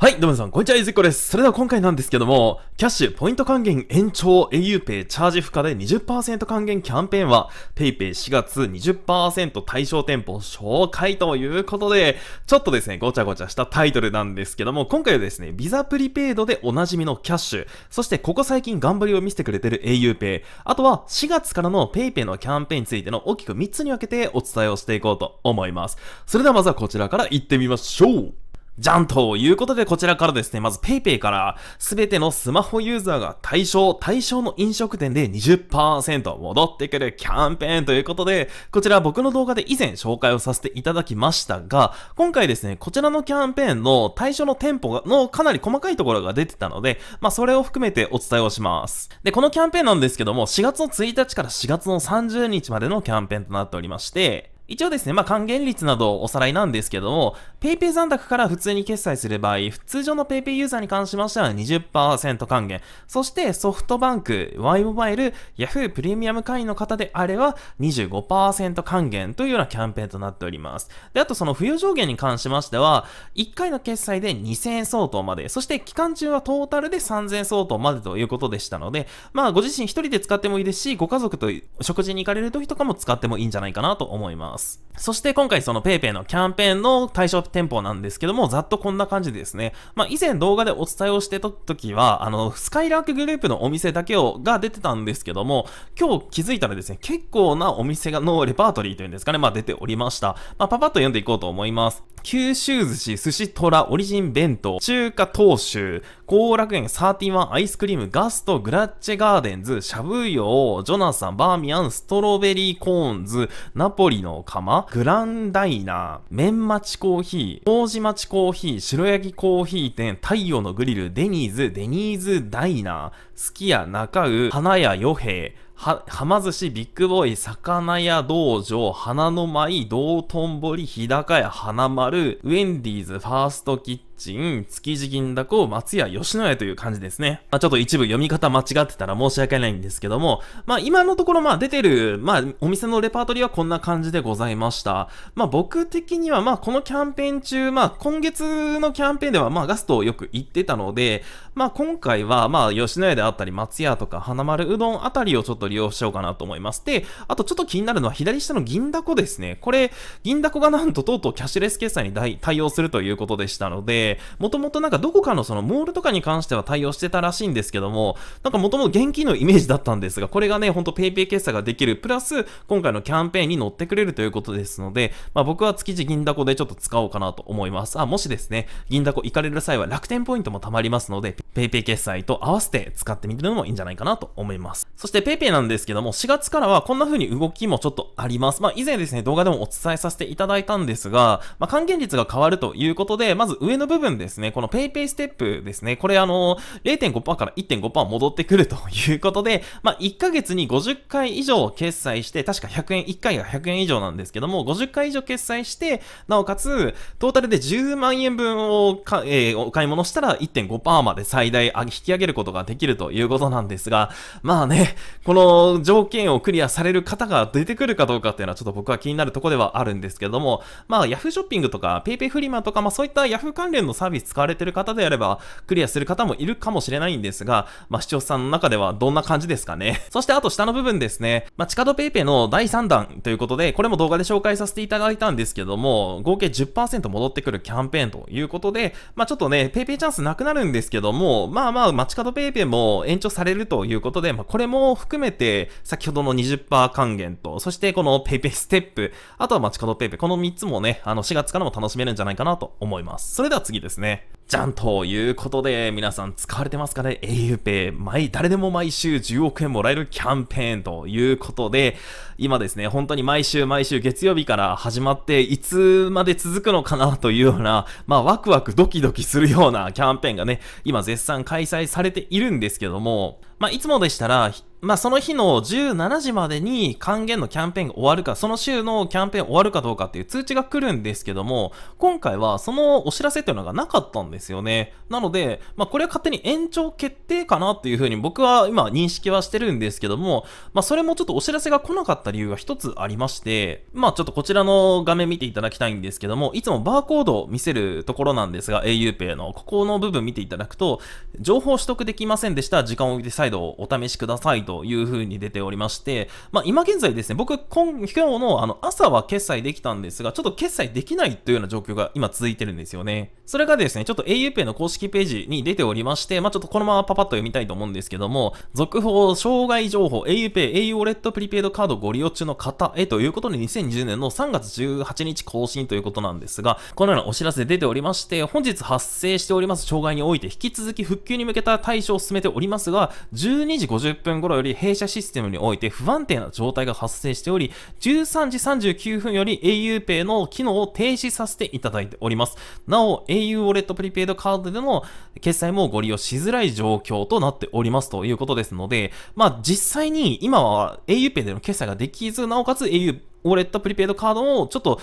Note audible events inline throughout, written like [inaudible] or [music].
はい、どうもさん、こんにちは、ゆずっこです。それでは今回なんですけども、キャッシュ、ポイント還元延長、auPay チャージ負荷で20%還元キャンペーンは、PayPay4 月20%対象店舗紹介ということで、ちょっとですね、ごちゃごちゃしたタイトルなんですけども、今回はですね、ビザプリペイドでおなじみのキャッシュ、そしてここ最近頑張りを見せてくれてる auPay、あとは4月からの PayPay のキャンペーンについての大きく3つに分けてお伝えをしていこうと思います。それではまずはこちらから行ってみましょうじゃんということでこちらからですね、まず PayPay から全てのスマホユーザーが対象、対象の飲食店で20%戻ってくるキャンペーンということで、こちら僕の動画で以前紹介をさせていただきましたが、今回ですね、こちらのキャンペーンの対象の店舗のかなり細かいところが出てたので、まあそれを含めてお伝えをします。で、このキャンペーンなんですけども、4月の1日から4月の30日までのキャンペーンとなっておりまして、一応ですね、まあ、還元率などおさらいなんですけども、PayPay 残高から普通に決済する場合、通常の PayPay ユーザーに関しましては20%還元。そしてソフトバンク、Y モバイル、Yahoo プレミアム会員の方であれば25%還元というようなキャンペーンとなっております。で、あとその付与上限に関しましては、1回の決済で2000円相当まで、そして期間中はトータルで3000円相当までということでしたので、まあご自身一人で使ってもいいですし、ご家族と食事に行かれる時とかも使ってもいいんじゃないかなと思います。ます。そして今回その PayPay のキャンペーンの対象店舗なんですけども、ざっとこんな感じでですね、まあ以前動画でお伝えをしてた時は、あの、スカイラークグループのお店だけを、が出てたんですけども、今日気づいたらですね、結構なお店がのレパートリーというんですかね、まあ出ておりました。まあパパッと読んでいこうと思います。九州寿司、寿司虎、オリジン弁当、中華東州、後楽園サーティワンアイスクリーム、ガスト、グラッチェガーデンズ、シャブーヨー、ジョナサン、バーミアン、ストロベリーコーンズ、ナポリの釜、グランダイナー、マ町コーヒー、麹町コーヒー、白焼きコーヒー店、太陽のグリル、デニーズ、デニーズダイナー、すき家中う、花屋与平、は、はま寿司、ビッグボーイ、魚屋道場、花の舞、道頓堀、日高屋、花丸、ウェンディーズ、ファーストキッチン、築地銀だこ、松屋、吉野家という感じですね。まあ、ちょっと一部読み方間違ってたら申し訳ないんですけども、まあ、今のところまあ出てる、まあ、お店のレパートリーはこんな感じでございました。まあ、僕的にはまあ、このキャンペーン中、まあ、今月のキャンペーンではまあ、ガストをよく行ってたので、まあ今回は、まあ吉野家であったり、松屋とか花丸うどんあたりをちょっと利用しようかなと思います。で、あとちょっと気になるのは左下の銀だこですね。これ、銀だこがなんととうとうキャッシュレス決済に対応するということでしたので、もともとなんかどこかのそのモールとかに関しては対応してたらしいんですけども、なんかもともと現金のイメージだったんですが、これがね、ほんと PayPay 決済ができる、プラス今回のキャンペーンに乗ってくれるということですので、まあ僕は築地銀だこでちょっと使おうかなと思います。あ、もしですね、銀だこ行かれる際は楽天ポイントも貯まりますので、PayPay 決済と合わせて使ってみるのもいいんじゃないかなと思います。そして PayPay なんですけども、4月からはこんな風に動きもちょっとあります。まあ、以前ですね、動画でもお伝えさせていただいたんですが、まあ、還元率が変わるということで、まず上の部分ですね、この PayPay ステップですね、これあの、0.5%から1.5%戻ってくるということで、まあ、1ヶ月に50回以上決済して、確か100円、1回が100円以上なんですけども、50回以上決済して、なおかつ、トータルで10万円分をか、えー、お買い物したら1.5%まで最大引き上げることができるということなんですが、まあね、この条件をクリアされる方が出てくるかどうかっていうのはちょっと僕は気になるとこではあるんですけども、まあ Yahoo ショッピングとか PayPay フリマとか、まあそういった Yahoo 関連のサービス使われてる方であれば、クリアする方もいるかもしれないんですが、まあ視聴者さんの中ではどんな感じですかね。[laughs] そしてあと下の部分ですね、まあチカド PayPay の第3弾ということで、これも動画で紹介させていただいたんですけども、合計10%戻ってくるキャンペーンということで、まあちょっとね、PayPay チャンスなくなるんですけども、も、まあまあ、街角ペイペイも延長されるということで、まあ、これも含めて、先ほどの20%還元と、そしてこのペイペイステップ、あとは街角ペイペイ、この3つもね、あの、4月からも楽しめるんじゃないかなと思います。それでは次ですね。じゃんということで、皆さん使われてますかね ?auPay、毎、誰でも毎週10億円もらえるキャンペーンということで、今ですね、本当に毎週毎週月曜日から始まって、いつまで続くのかなというような、まあ、ワクワクドキドキするようなキャンペーンがね、今絶賛開催されているんですけども、まあ、いつもでしたら、まあ、その日の17時までに還元のキャンペーンが終わるか、その週のキャンペーン終わるかどうかっていう通知が来るんですけども、今回はそのお知らせっていうのがなかったんですよね。なので、まあ、これは勝手に延長決定かなっていうふうに僕は今認識はしてるんですけども、まあ、それもちょっとお知らせが来なかった理由が一つありまして、まあ、ちょっとこちらの画面見ていただきたいんですけども、いつもバーコードを見せるところなんですが、auPay のここの部分見ていただくと、情報取得できませんでした、時間を置いて再度お試しくださいというふうに出ておりまして、まあ、今現在ですね、僕、今日のあの朝は決済できたんですが、ちょっと決済できないというような状況が今続いてるんですよね。それがですね、ちょっと auPay の公式ページに出ておりまして、まあ、ちょっとこのままパパッと読みたいと思うんですけども、続報、障害情報、auPay、au ウォレットプリペイドカードご利用中の方へということで、2020年の3月18日更新ということなんですが、このようなお知らせ出ておりまして、本日発生しております障害において、引き続き復旧に向けた対処を進めておりますが、12時50分頃より弊社システムにおいて不安定な状態が発生しており、13時39分より auPay の機能を停止させていただいております。なお、au ウォレットプリペイドカードでの決済もご利用しづらい状況となっておりますということですので、まあ実際に今は auPay での決済ができず、なおかつ au ウォレットプリペイドカードをちょっと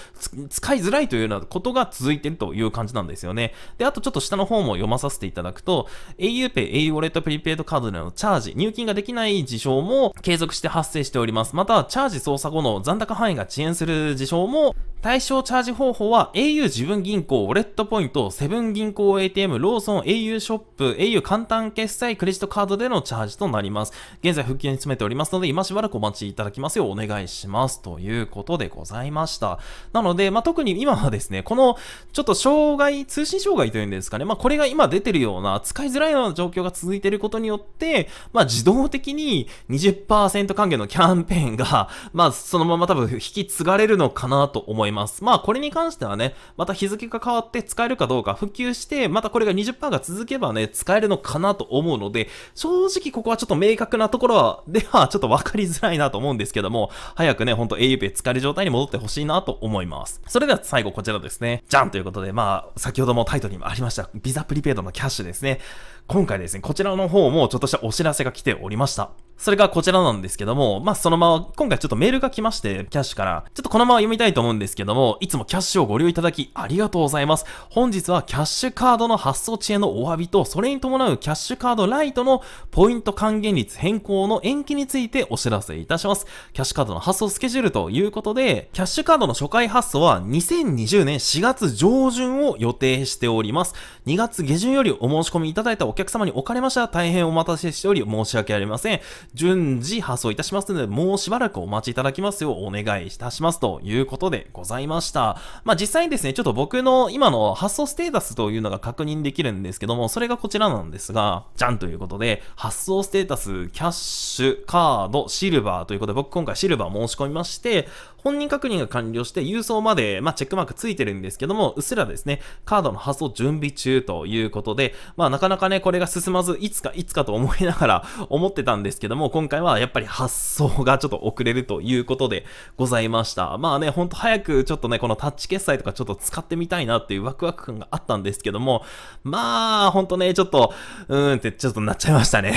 使いづらいというようなことが続いてるという感じなんですよね。で、あとちょっと下の方も読まさせていただくと、auPay、au ウォレットプリペイドカードでのチャージ、入金ができない事象も継続して発生しております。また、チャージ操作後の残高範囲が遅延する事象も対象チャージ方法は au 自分銀行、ウォレットポイント、セブン銀行 ATM、ローソン au ショップ、au 簡単決済、クレジットカードでのチャージとなります。現在復旧に詰めておりますので、今しばらくお待ちいただきますようお願いします。ということでございました。なので、まあ、特に今はですね、この、ちょっと障害、通信障害というんですかね、まあ、これが今出てるような、使いづらいような状況が続いていることによって、まあ、自動的に20%還元のキャンペーンが、まあ、そのまま多分引き継がれるのかなと思います。ます。まあこれに関してはね、また日付が変わって使えるかどうか普及して、またこれが20%が続けばね、使えるのかなと思うので、正直ここはちょっと明確なところは、ではちょっと分かりづらいなと思うんですけども、早くね、ほんと auPay 使える状態に戻ってほしいなと思います。それでは最後こちらですね。じゃんということで、まあ、先ほどもタイトルにもありました、ビザプリペイドのキャッシュですね。今回ですね、こちらの方もちょっとしたお知らせが来ておりました。それがこちらなんですけども、まあ、そのまま、今回ちょっとメールが来まして、キャッシュから、ちょっとこのまま読みたいと思うんですけども、いつもキャッシュをご利用いただき、ありがとうございます。本日はキャッシュカードの発送遅延のお詫びと、それに伴うキャッシュカードライトのポイント還元率変更の延期についてお知らせいたします。キャッシュカードの発送スケジュールということで、キャッシュカードの初回発送は2020年4月上旬を予定しております。2月下旬よりお申し込みいただいたお客様におかれましては大変お待たせしており申し訳ありません。順次発送いたしますので、もうしばらくお待ちいただきますようお願いいたしますということでございました。まあ、実際にですね、ちょっと僕の今の発送ステータスというのが確認できるんですけども、それがこちらなんですが、じゃんということで、発送ステータス、キャッシュ、カード、シルバーということで、僕今回シルバー申し込みまして、本人確認が完了して郵送まで、まあ、チェックマークついてるんですけども、うっすらですね、カードの発送準備中ということで、まあ、なかなかね、これが進まず、いつかいつかと思いながら思ってたんですけども、今回はやっぱり発送がちょっと遅れるということでございました。まあね、ほんと早くちょっとね、このタッチ決済とかちょっと使ってみたいなっていうワクワク感があったんですけども、まあ、ほんとね、ちょっと、うーんってちょっとなっちゃいましたね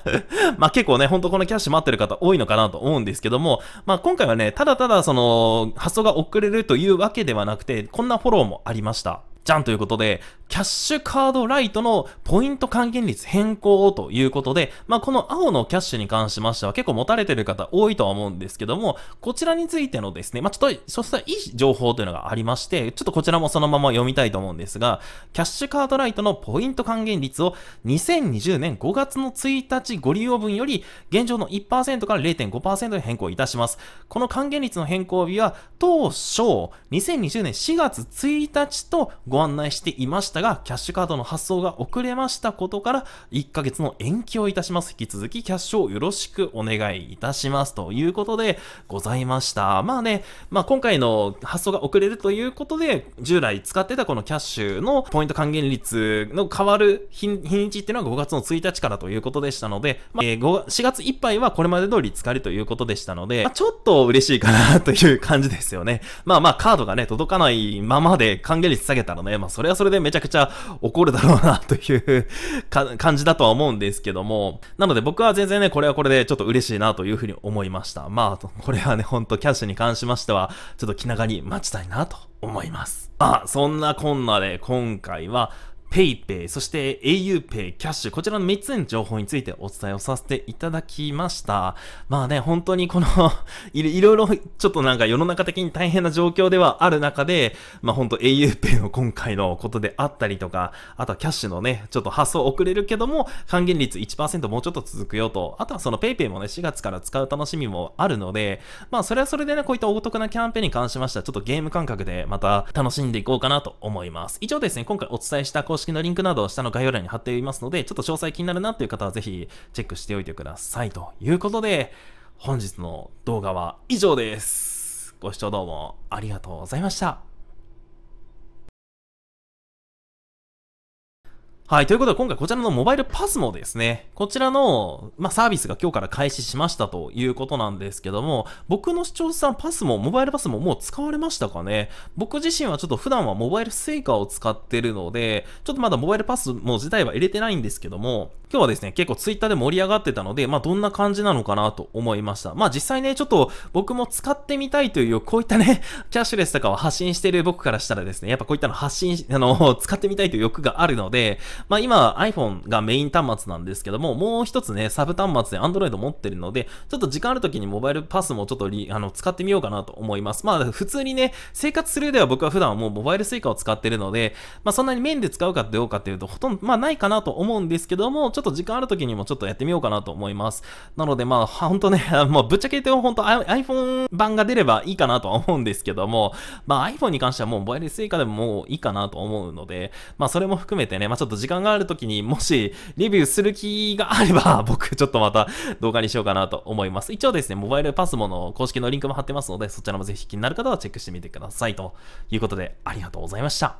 [laughs] まあ結構ね、ほんとこのキャッシュ待ってる方多いのかなと思うんですけども、まあ今回はね、ただただその発送が遅れるというわけではなくてこんなフォローもありました。じゃんということで、キャッシュカードライトのポイント還元率変更ということで、まあ、この青のキャッシュに関しましては結構持たれてる方多いとは思うんですけども、こちらについてのですね、まあ、ちょっと、そしたらいい情報というのがありまして、ちょっとこちらもそのまま読みたいと思うんですが、キャッシュカードライトのポイント還元率を2020年5月の1日ご利用分より現状の1%から0.5%に変更いたします。この還元率の変更日は当初、2020年4月1日と5ご案内していましたが、キャッシュカードの発送が遅れましたことから、1ヶ月の延期をいたします。引き続きキャッシュをよろしくお願いいたします。ということでございました。まあね、まあ今回の発送が遅れるということで、従来使ってたこのキャッシュのポイント還元率の変わる日にちっていうのは5月の1日からということでしたので、まあ、え4月いっぱいはこれまで通り使えるということでしたので、まあ、ちょっと嬉しいかなという感じですよね。まあまあカードがね、届かないままで還元率下げたらがね、まあそれはそれでめちゃくちゃ怒るだろうなという感じだとは思うんですけども、なので僕は全然ね、これはこれでちょっと嬉しいなというふうに思いました。まあ、これはね、ほんとキャッシュに関しましては、ちょっと気長に待ちたいなと思います。まあ、そんなこんなで今回は、PayPay、そして auPay、ャッシュ、こちらの3つの情報についてお伝えをさせていただきました。まあね、本当にこの [laughs] い、ろいろちょっとなんか世の中的に大変な状況ではある中で、まあ本当 auPay の今回のことであったりとか、あとはキャッシュのね、ちょっと発送遅れるけども、還元率1%もうちょっと続くよと、あとはその PayPay もね、4月から使う楽しみもあるので、まあそれはそれでね、こういったお得なキャンペーンに関しましては、ちょっとゲーム感覚でまた楽しんでいこうかなと思います。以上ですね、今回お伝えした講師式のリンクなどを下の概要欄に貼っていますので、ちょっと詳細気になるなっていう方はぜひチェックしておいてください。ということで、本日の動画は以上です。ご視聴どうもありがとうございました。はい。ということで、今回こちらのモバイルパスもですね、こちらの、まあ、サービスが今日から開始しましたということなんですけども、僕の視聴者さんパスも、モバイルパスももう使われましたかね僕自身はちょっと普段はモバイル suica を使ってるので、ちょっとまだモバイルパスも自体は入れてないんですけども、今日はですね、結構ツイッターで盛り上がってたので、まあ、どんな感じなのかなと思いました。まあ、実際ね、ちょっと僕も使ってみたいという、こういったね、[laughs] キャッシュレスとかを発信してる僕からしたらですね、やっぱこういったの発信、あの、使ってみたいという欲があるので、まあ、今 iPhone がメイン端末なんですけども、もう一つね、サブ端末で Android 持ってるので、ちょっと時間ある時にモバイルパスもちょっとあの使ってみようかなと思います。まあ、普通にね、生活する上では僕は普段はもうモバイル suica を使ってるので、まあ、そんなに面で使うかどうかっていうと、ほとんど、まあ、ないかなと思うんですけども、ちょっとょっと時間ある時にもちょっとやってみようかなと思います。なのでまあ、ほんとね、も [laughs] うぶっちゃけ言っても本当 iPhone 版が出ればいいかなとは思うんですけども、まあ iPhone に関してはもうモバイル s イカでももういいかなと思うので、まあそれも含めてね、まあちょっと時間がある時にもしレビューする気があれば、[laughs] 僕ちょっとまた動画にしようかなと思います。一応ですね、モバイルパスモの公式のリンクも貼ってますので、そちらもぜひ気になる方はチェックしてみてください。ということで、ありがとうございました。